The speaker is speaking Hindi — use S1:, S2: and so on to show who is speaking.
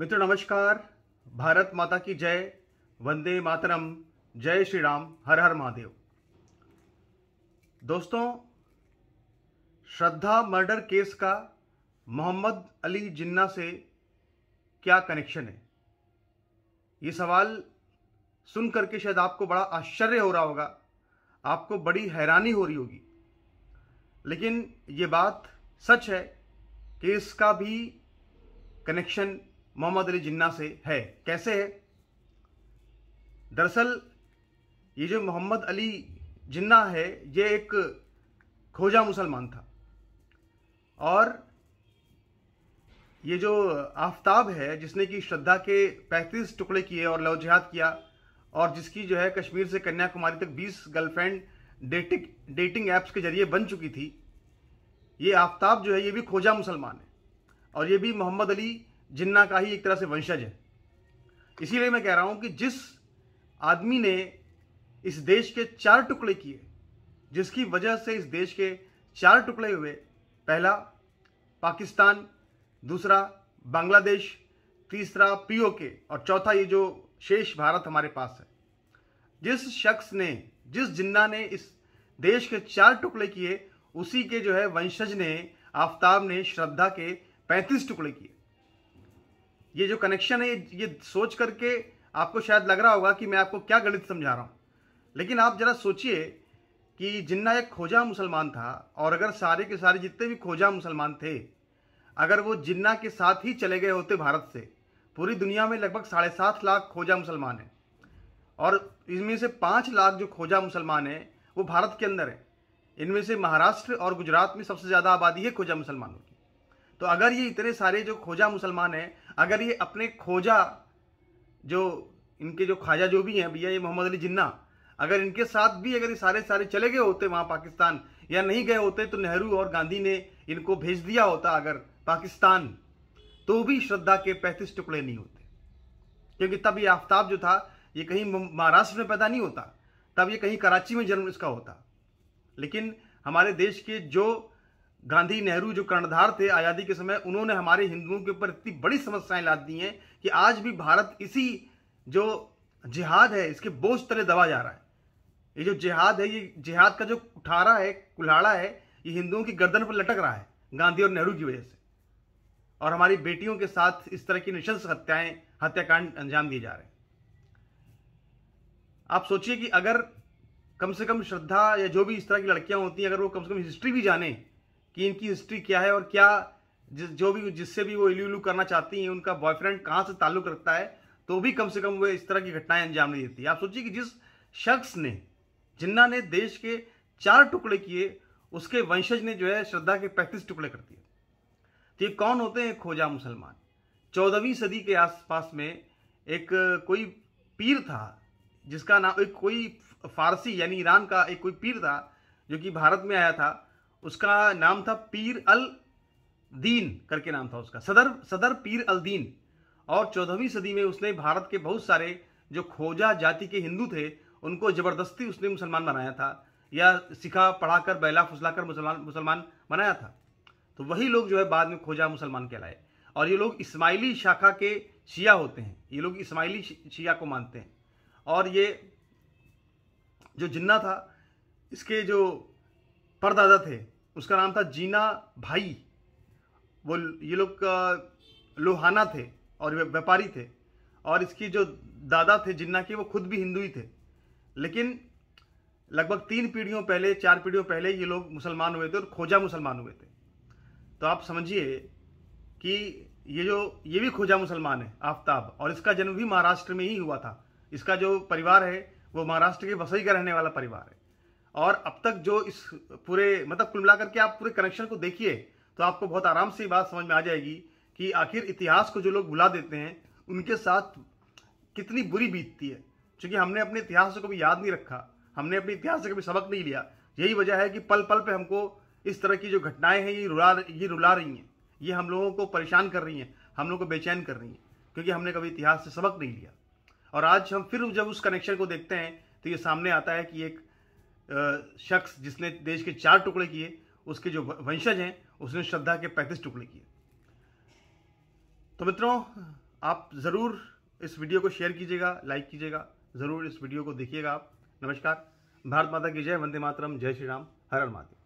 S1: मित्र नमस्कार भारत माता की जय वंदे मातरम जय श्री राम हर हर महादेव दोस्तों श्रद्धा मर्डर केस का मोहम्मद अली जिन्ना से क्या कनेक्शन है ये सवाल सुन करके शायद आपको बड़ा आश्चर्य हो रहा होगा आपको बड़ी हैरानी हो रही होगी लेकिन ये बात सच है कि इसका भी कनेक्शन मोहम्मद अली जिन्ना से है कैसे है दरअसल ये जो मोहम्मद अली जिन्ना है ये एक खोजा मुसलमान था और ये जो आफ्ताब है जिसने कि श्रद्धा के 35 टुकड़े किए और लव जिहाद किया और जिसकी जो है कश्मीर से कन्याकुमारी तक 20 गर्लफ्रेंड डेटिंग डेटिंग ऐप्स के जरिए बन चुकी थी ये आफ्ताब जो है ये भी खोजा मुसलमान है और ये भी मोहम्मद अली जिन्ना का ही एक तरह से वंशज है इसीलिए मैं कह रहा हूं कि जिस आदमी ने इस देश के चार टुकड़े किए जिसकी वजह से इस देश के चार टुकड़े हुए पहला पाकिस्तान दूसरा बांग्लादेश तीसरा पीओके और चौथा ये जो शेष भारत हमारे पास है जिस शख्स ने जिस जिन्ना ने इस देश के चार टुकड़े किए उसी के जो है वंशज ने आफ्ताब ने श्रद्धा के पैंतीस टुकड़े किए ये जो कनेक्शन है ये, सोच करके आपको शायद लग रहा होगा कि मैं आपको क्या गलत समझा रहा हूँ लेकिन आप ज़रा सोचिए कि जिन्ना एक खोजा मुसलमान था और अगर सारे के सारे जितने भी खोजा मुसलमान थे अगर वो जिन्ना के साथ ही चले गए होते भारत से पूरी दुनिया में लगभग साढ़े सात लाख खोजा मुसलमान हैं और इनमें से पाँच लाख जो खोजा मुसलमान हैं वो भारत के अंदर हैं इनमें से महाराष्ट्र और गुजरात में सबसे ज़्यादा आबादी है खोजा मुसलमानों की तो अगर ये इतने सारे जो खोजा मुसलमान हैं अगर ये अपने खोजा जो इनके जो ख्वाजा जो भी हैं भैया ये मोहम्मद अली जिन्ना अगर इनके साथ भी अगर ये सारे सारे चले गए होते वहाँ पाकिस्तान या नहीं गए होते तो नेहरू और गांधी ने इनको भेज दिया होता अगर पाकिस्तान तो भी श्रद्धा के पैंतीस टुकड़े नहीं होते क्योंकि तब ये आफ्ताब जो था ये कहीं महाराष्ट्र में पैदा नहीं होता तब ये कहीं कराची में जन्म इसका होता लेकिन हमारे देश के जो गांधी नेहरू जो कर्णधार थे आज़ादी के समय उन्होंने हमारे हिंदुओं के ऊपर इतनी बड़ी समस्याएं लाद दी हैं कि आज भी भारत इसी जो जिहाद है इसके बोझ तले दबा जा रहा है ये जो जिहाद है ये जिहाद का जो कुठारा है कुल्हाड़ा है ये हिंदुओं की गर्दन पर लटक रहा है गांधी और नेहरू की वजह से और हमारी बेटियों के साथ इस तरह की निशंस हत्याएं हत्याकांड अंजाम दिए जा रहे हैं आप सोचिए कि अगर कम से कम श्रद्धा या जो भी इस तरह की लड़कियां होती हैं अगर वो कम से कम हिस्ट्री भी जाने कि इनकी हिस्ट्री क्या है और क्या जिस जो भी जिससे भी वो इलू करना चाहती हैं उनका बॉयफ्रेंड कहाँ से ताल्लुक रखता है तो भी कम से कम वो इस तरह की घटनाएं अंजाम नहीं देती आप सोचिए कि जिस शख्स ने जिन्ना ने देश के चार टुकड़े किए उसके वंशज ने जो है श्रद्धा के पैंतीस टुकड़े कर दिए तो ये कौन होते हैं खोजा मुसलमान चौदहवीं सदी के आसपास में एक कोई पीर था जिसका नाम एक कोई फारसी यानी ईरान का एक कोई पीर था जो कि भारत में आया था उसका नाम था पीर अल दीन करके नाम था उसका सदर सदर पीर अल दीन और चौदहवीं सदी में उसने भारत के बहुत सारे जो खोजा जाति के हिंदू थे उनको ज़बरदस्ती उसने मुसलमान बनाया था या सिखा पढ़ाकर बैला कर मुसलमान मुसलमान बनाया था तो वही लोग जो है बाद में खोजा मुसलमान कहलाए और ये लोग इस्माइली शाखा के शिया होते हैं ये लोग इस्माइली शिया को मानते हैं और ये जो जिन्ना था इसके जो परदादा थे उसका नाम था जीना भाई वो ये लोग लोहाना थे और व्यापारी थे और इसकी जो दादा थे जिन्ना के वो खुद भी हिंदू ही थे लेकिन लगभग तीन पीढ़ियों पहले चार पीढ़ियों पहले ये लोग मुसलमान हुए थे और खोजा मुसलमान हुए थे तो आप समझिए कि ये जो ये भी खोजा मुसलमान है आफ्ताब और इसका जन्म भी महाराष्ट्र में ही हुआ था इसका जो परिवार है वो महाराष्ट्र के वसई का रहने वाला परिवार है और अब तक जो इस पूरे मतलब कुल मिलाकर के आप पूरे कनेक्शन को देखिए तो आपको बहुत आराम से बात समझ में आ जाएगी कि आखिर इतिहास को जो लोग भुला देते हैं उनके साथ कितनी बुरी बीतती है क्योंकि हमने अपने इतिहास को कभी याद नहीं रखा हमने अपने इतिहास से कभी सबक नहीं लिया यही वजह है कि पल पल पे हमको इस तरह की जो घटनाएं हैं ये रुला ये रुला रही हैं ये हम लोगों को परेशान कर रही हैं हम लोगों को बेचैन कर रही हैं क्योंकि हमने कभी इतिहास से सबक नहीं लिया और आज हम फिर जब उस कनेक्शन को देखते हैं तो ये सामने आता है कि एक शख्स जिसने देश के चार टुकड़े किए उसके जो वंशज हैं उसने श्रद्धा के पैंतीस टुकड़े किए तो मित्रों आप ज़रूर इस वीडियो को शेयर कीजिएगा लाइक कीजिएगा ज़रूर इस वीडियो को देखिएगा आप नमस्कार भारत माता की जय वंदे मातरम जय श्री राम हर हर महादेव